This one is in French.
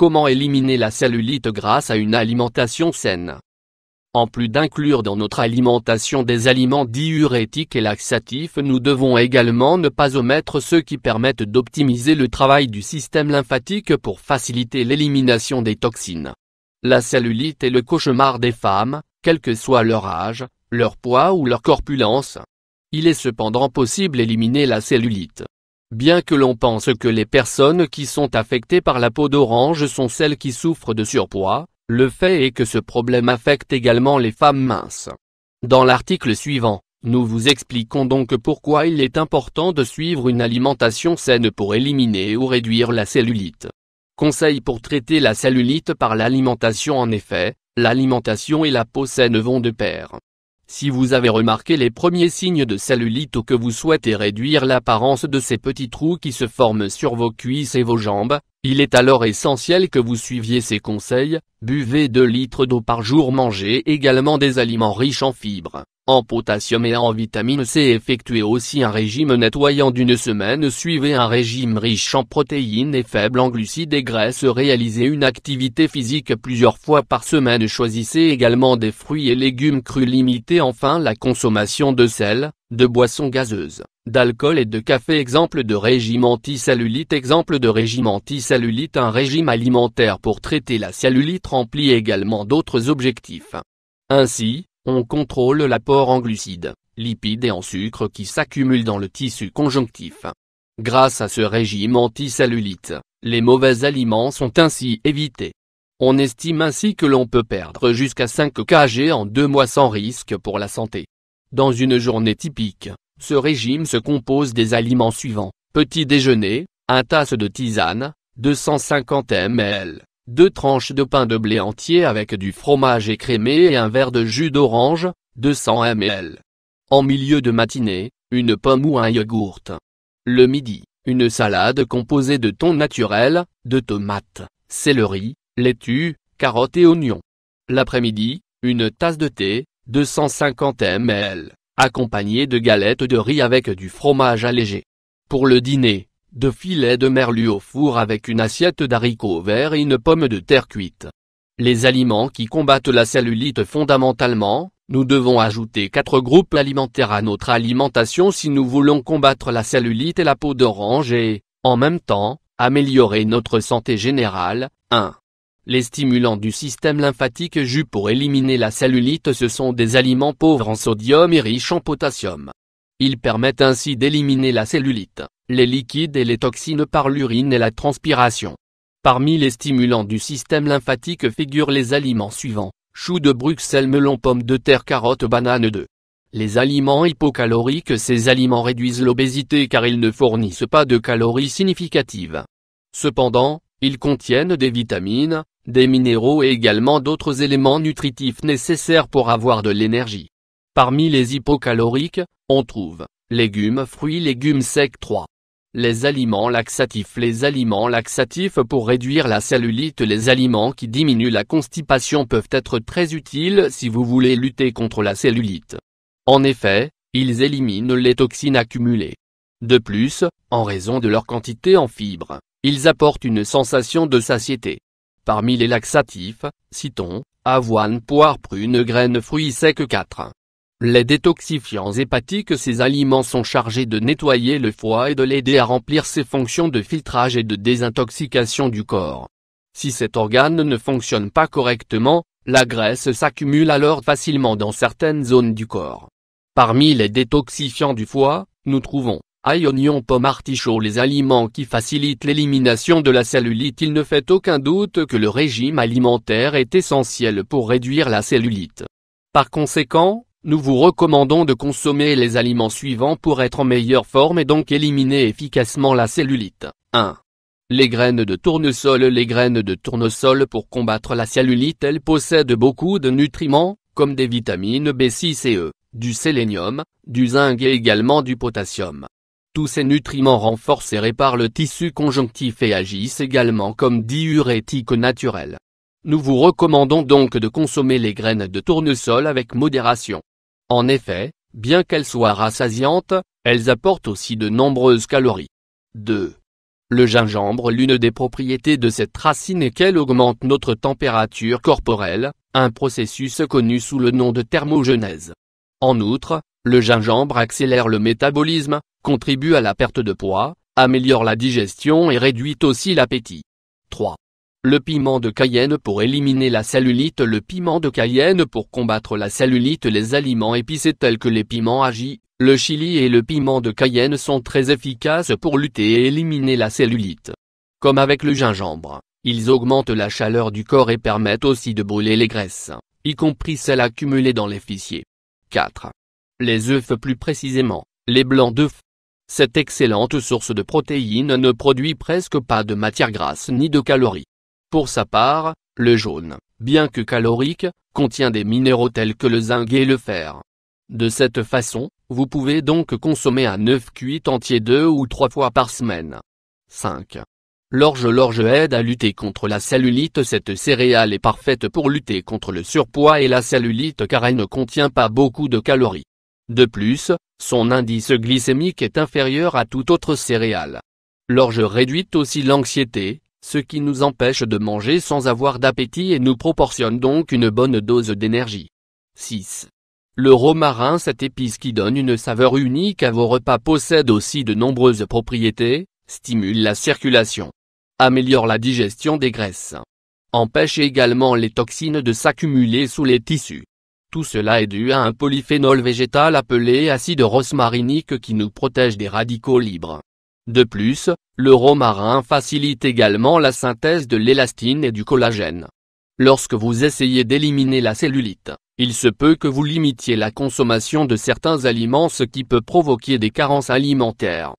Comment éliminer la cellulite grâce à une alimentation saine En plus d'inclure dans notre alimentation des aliments diurétiques et laxatifs nous devons également ne pas omettre ceux qui permettent d'optimiser le travail du système lymphatique pour faciliter l'élimination des toxines. La cellulite est le cauchemar des femmes, quel que soit leur âge, leur poids ou leur corpulence. Il est cependant possible d'éliminer la cellulite, Bien que l'on pense que les personnes qui sont affectées par la peau d'orange sont celles qui souffrent de surpoids, le fait est que ce problème affecte également les femmes minces. Dans l'article suivant, nous vous expliquons donc pourquoi il est important de suivre une alimentation saine pour éliminer ou réduire la cellulite. Conseil pour traiter la cellulite par l'alimentation En effet, l'alimentation et la peau saine vont de pair. Si vous avez remarqué les premiers signes de cellulite ou que vous souhaitez réduire l'apparence de ces petits trous qui se forment sur vos cuisses et vos jambes, il est alors essentiel que vous suiviez ces conseils, buvez 2 litres d'eau par jour mangez également des aliments riches en fibres, en potassium et en vitamine C. Effectuez aussi un régime nettoyant d'une semaine. Suivez un régime riche en protéines et faible en glucides et graisses. Réalisez une activité physique plusieurs fois par semaine. Choisissez également des fruits et légumes crus. Limitez enfin la consommation de sel, de boissons gazeuses, d'alcool et de café exemple de régime anti-cellulite exemple de régime anti-cellulite un régime alimentaire pour traiter la cellulite remplit également d'autres objectifs. Ainsi, on contrôle l'apport en glucides, lipides et en sucre qui s'accumulent dans le tissu conjonctif. Grâce à ce régime anticellulite, les mauvais aliments sont ainsi évités. On estime ainsi que l'on peut perdre jusqu'à 5 kg en deux mois sans risque pour la santé. Dans une journée typique, ce régime se compose des aliments suivants. Petit déjeuner, un tasse de tisane, 250 ml. Deux tranches de pain de blé entier avec du fromage écrémé et un verre de jus d'orange, 200 ml. En milieu de matinée, une pomme ou un yogourt. Le midi, une salade composée de thon naturel, de tomates, céleri, laitue, carottes et oignons. L'après-midi, une tasse de thé, 250 ml, accompagnée de galettes de riz avec du fromage allégé. Pour le dîner, de filets de merlu au four avec une assiette d'haricots verts et une pomme de terre cuite. Les aliments qui combattent la cellulite fondamentalement, nous devons ajouter quatre groupes alimentaires à notre alimentation si nous voulons combattre la cellulite et la peau d'orange et, en même temps, améliorer notre santé générale. 1. Les stimulants du système lymphatique jus pour éliminer la cellulite ce sont des aliments pauvres en sodium et riches en potassium. Ils permettent ainsi d'éliminer la cellulite les liquides et les toxines par l'urine et la transpiration. Parmi les stimulants du système lymphatique figurent les aliments suivants, choux de Bruxelles melon pommes de terre carotte, banane. 2. Les aliments hypocaloriques Ces aliments réduisent l'obésité car ils ne fournissent pas de calories significatives. Cependant, ils contiennent des vitamines, des minéraux et également d'autres éléments nutritifs nécessaires pour avoir de l'énergie. Parmi les hypocaloriques, on trouve légumes fruits légumes secs 3. Les aliments laxatifs Les aliments laxatifs pour réduire la cellulite Les aliments qui diminuent la constipation peuvent être très utiles si vous voulez lutter contre la cellulite. En effet, ils éliminent les toxines accumulées. De plus, en raison de leur quantité en fibres, ils apportent une sensation de satiété. Parmi les laxatifs, citons, avoine poire prune graines fruits secs 4. Les détoxifiants hépatiques Ces aliments sont chargés de nettoyer le foie et de l'aider à remplir ses fonctions de filtrage et de désintoxication du corps. Si cet organe ne fonctionne pas correctement, la graisse s'accumule alors facilement dans certaines zones du corps. Parmi les détoxifiants du foie, nous trouvons ail, oignon, pomme, artichaut les aliments qui facilitent l'élimination de la cellulite. Il ne fait aucun doute que le régime alimentaire est essentiel pour réduire la cellulite. Par conséquent, nous vous recommandons de consommer les aliments suivants pour être en meilleure forme et donc éliminer efficacement la cellulite. 1. Les graines de tournesol Les graines de tournesol pour combattre la cellulite elles possèdent beaucoup de nutriments, comme des vitamines B6 et E, du sélénium, du zinc et également du potassium. Tous ces nutriments renforcent et réparent le tissu conjonctif et agissent également comme diurétiques naturels. Nous vous recommandons donc de consommer les graines de tournesol avec modération. En effet, bien qu'elles soient rassasiantes, elles apportent aussi de nombreuses calories. 2. Le gingembre L'une des propriétés de cette racine est qu'elle augmente notre température corporelle, un processus connu sous le nom de thermogenèse. En outre, le gingembre accélère le métabolisme, contribue à la perte de poids, améliore la digestion et réduit aussi l'appétit. 3. Le piment de Cayenne pour éliminer la cellulite Le piment de Cayenne pour combattre la cellulite Les aliments épicés tels que les piments agis, le chili et le piment de Cayenne sont très efficaces pour lutter et éliminer la cellulite. Comme avec le gingembre, ils augmentent la chaleur du corps et permettent aussi de brûler les graisses, y compris celles accumulées dans les fissiers. 4. Les œufs plus précisément, les blancs d'œufs. Cette excellente source de protéines ne produit presque pas de matière grasse ni de calories. Pour sa part, le jaune, bien que calorique, contient des minéraux tels que le zinc et le fer. De cette façon, vous pouvez donc consommer un œuf cuit entier deux ou trois fois par semaine. 5. L'orge L'orge aide à lutter contre la cellulite Cette céréale est parfaite pour lutter contre le surpoids et la cellulite car elle ne contient pas beaucoup de calories. De plus, son indice glycémique est inférieur à tout autre céréale. L'orge réduit aussi l'anxiété, ce qui nous empêche de manger sans avoir d'appétit et nous proportionne donc une bonne dose d'énergie. 6. Le romarin cette épice qui donne une saveur unique à vos repas possède aussi de nombreuses propriétés, stimule la circulation, améliore la digestion des graisses, empêche également les toxines de s'accumuler sous les tissus. Tout cela est dû à un polyphénol végétal appelé acide rosmarinique qui nous protège des radicaux libres. De plus, le romarin facilite également la synthèse de l'élastine et du collagène. Lorsque vous essayez d'éliminer la cellulite, il se peut que vous limitiez la consommation de certains aliments ce qui peut provoquer des carences alimentaires.